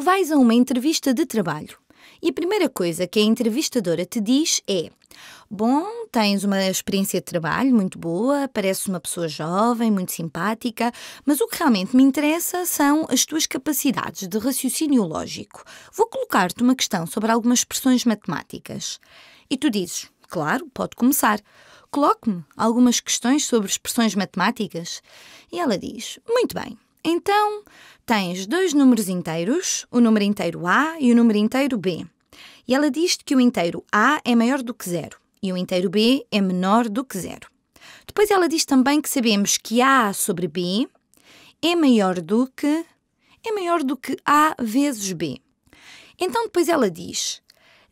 vais a uma entrevista de trabalho e a primeira coisa que a entrevistadora te diz é: Bom, tens uma experiência de trabalho muito boa, pareces uma pessoa jovem, muito simpática, mas o que realmente me interessa são as tuas capacidades de raciocínio lógico. Vou colocar-te uma questão sobre algumas expressões matemáticas. E tu dizes: Claro, pode começar. Coloque-me algumas questões sobre expressões matemáticas. E ela diz: Muito bem. Então, tens dois números inteiros, o número inteiro A e o número inteiro B. E ela diz que o inteiro A é maior do que zero e o inteiro B é menor do que zero. Depois ela diz também que sabemos que A sobre B é maior do que é maior do que A vezes B. Então depois ela diz: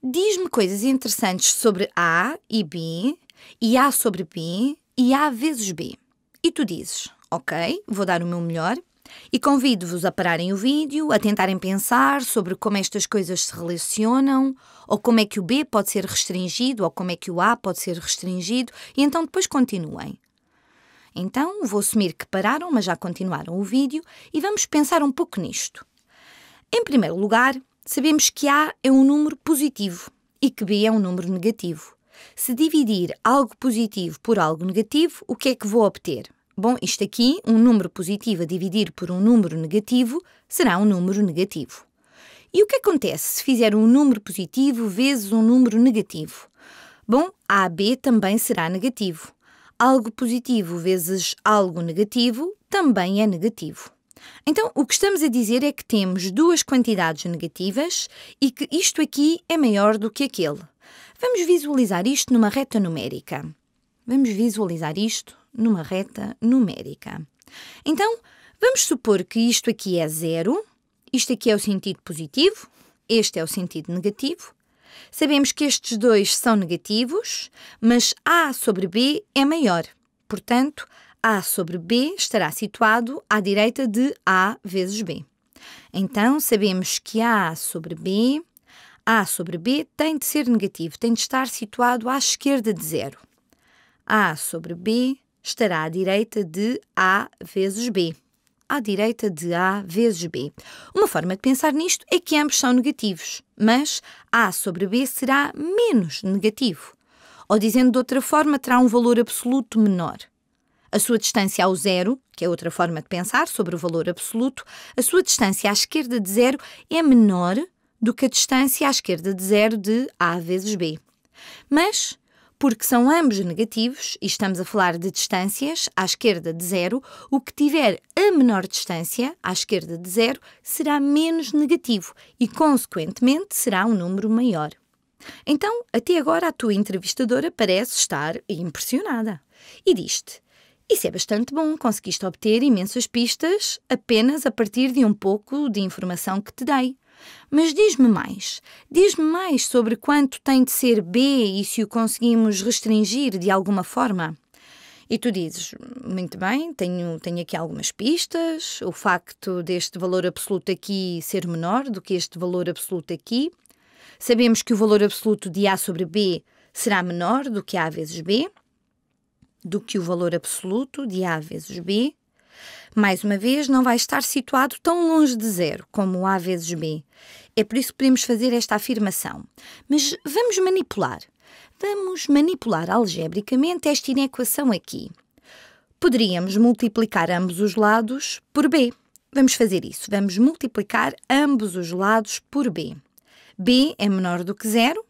Diz-me coisas interessantes sobre A e B, e A sobre B, e A vezes B. E tu dizes: Ok, vou dar o meu melhor, e convido-vos a pararem o vídeo, a tentarem pensar sobre como estas coisas se relacionam, ou como é que o B pode ser restringido, ou como é que o A pode ser restringido, e então depois continuem. Então, vou assumir que pararam, mas já continuaram o vídeo, e vamos pensar um pouco nisto. Em primeiro lugar, sabemos que A é um número positivo e que B é um número negativo. Se dividir algo positivo por algo negativo, o que é que vou obter? Bom, isto aqui, um número positivo a dividir por um número negativo, será um número negativo. E o que acontece se fizer um número positivo vezes um número negativo? Bom, AB também será negativo. Algo positivo vezes algo negativo também é negativo. Então, o que estamos a dizer é que temos duas quantidades negativas e que isto aqui é maior do que aquele. Vamos visualizar isto numa reta numérica. Vamos visualizar isto numa reta numérica. Então, vamos supor que isto aqui é zero, isto aqui é o sentido positivo, este é o sentido negativo. Sabemos que estes dois são negativos, mas A sobre B é maior. Portanto, A sobre B estará situado à direita de A vezes B. Então, sabemos que A sobre B, A sobre B tem de ser negativo, tem de estar situado à esquerda de zero. A sobre B estará à direita de A vezes B. À direita de A vezes B. Uma forma de pensar nisto é que ambos são negativos, mas A sobre B será menos negativo. Ou dizendo de outra forma, terá um valor absoluto menor. A sua distância ao zero, que é outra forma de pensar sobre o valor absoluto, a sua distância à esquerda de zero é menor do que a distância à esquerda de zero de A vezes B. Mas porque são ambos negativos e estamos a falar de distâncias à esquerda de zero. O que tiver a menor distância à esquerda de zero será menos negativo e, consequentemente, será um número maior. Então, até agora, a tua entrevistadora parece estar impressionada e diz-te: Isso é bastante bom, conseguiste obter imensas pistas apenas a partir de um pouco de informação que te dei. Mas diz-me mais. Diz-me mais sobre quanto tem de ser B e se o conseguimos restringir de alguma forma. E tu dizes, muito bem, tenho, tenho aqui algumas pistas, o facto deste valor absoluto aqui ser menor do que este valor absoluto aqui. Sabemos que o valor absoluto de A sobre B será menor do que A vezes B, do que o valor absoluto de A vezes B. Mais uma vez, não vai estar situado tão longe de zero como o A vezes B. É por isso que podemos fazer esta afirmação. Mas vamos manipular. Vamos manipular algebricamente esta inequação aqui. Poderíamos multiplicar ambos os lados por B. Vamos fazer isso. Vamos multiplicar ambos os lados por B. B é menor do que zero,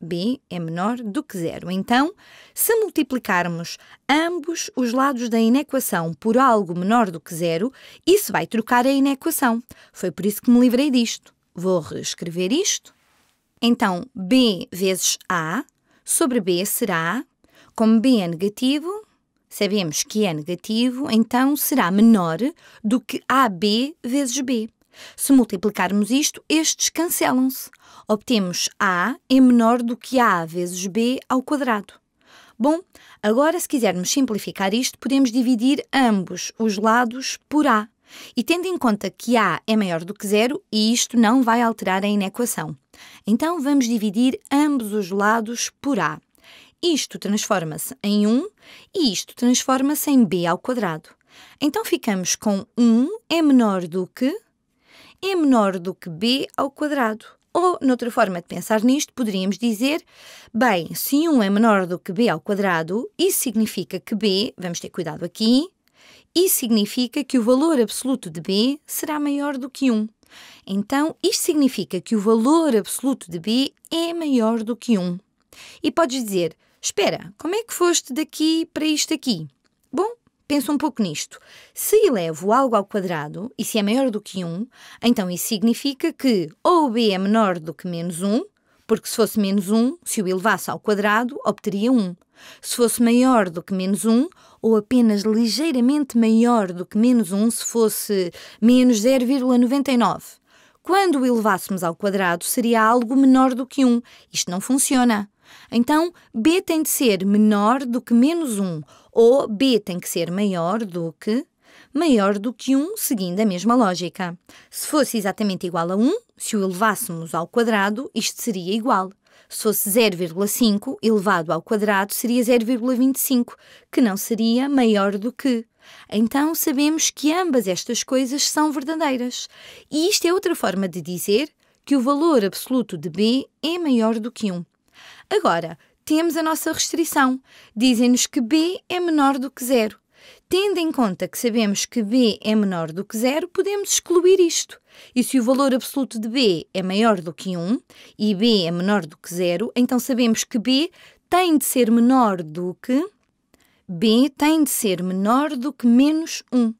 b é menor do que zero. Então, se multiplicarmos ambos os lados da inequação por algo menor do que zero, isso vai trocar a inequação. Foi por isso que me livrei disto. Vou reescrever isto. Então, b vezes a sobre b será, como b é negativo, sabemos que é negativo, então será menor do que ab vezes b. Se multiplicarmos isto, estes cancelam-se. Obtemos A é menor do que A vezes B ao quadrado. Bom, agora se quisermos simplificar isto, podemos dividir ambos os lados por A. E tendo em conta que A é maior do que zero, isto não vai alterar a inequação. Então vamos dividir ambos os lados por A. Isto transforma-se em 1 e isto transforma-se em b ao quadrado. Então ficamos com 1 é menor do que é menor do que b ao quadrado. Ou, noutra forma de pensar nisto, poderíamos dizer, bem, se 1 é menor do que b ao quadrado, isso significa que b, vamos ter cuidado aqui, isso significa que o valor absoluto de b será maior do que 1. Então, isto significa que o valor absoluto de b é maior do que 1. E podes dizer, espera, como é que foste daqui para isto aqui? Pensa um pouco nisto. Se elevo algo ao quadrado e se é maior do que 1, então isso significa que ou o b é menor do que menos 1, porque se fosse menos 1, se o elevasse ao quadrado, obteria 1. Se fosse maior do que menos 1, ou apenas ligeiramente maior do que menos 1, se fosse menos 0,99. Quando o elevássemos ao quadrado, seria algo menor do que 1. Isto não funciona. Então, B tem de ser menor do que menos 1, ou B tem que ser maior do que maior do que 1, seguindo a mesma lógica. Se fosse exatamente igual a 1, se o elevássemos ao quadrado, isto seria igual. Se fosse 0,5 elevado ao quadrado, seria 0,25, que não seria maior do que. Então sabemos que ambas estas coisas são verdadeiras. E isto é outra forma de dizer que o valor absoluto de B é maior do que 1. Agora, temos a nossa restrição. Dizem-nos que b é menor do que zero. Tendo em conta que sabemos que b é menor do que zero, podemos excluir isto. E se o valor absoluto de b é maior do que 1 e b é menor do que zero, então sabemos que b tem de ser menor do que b tem de ser menor do que menos 1.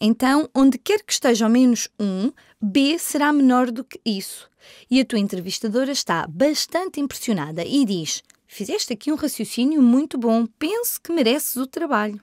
Então, onde quer que esteja o menos 1, B será menor do que isso. E a tua entrevistadora está bastante impressionada e diz: Fizeste aqui um raciocínio muito bom, penso que mereces o trabalho.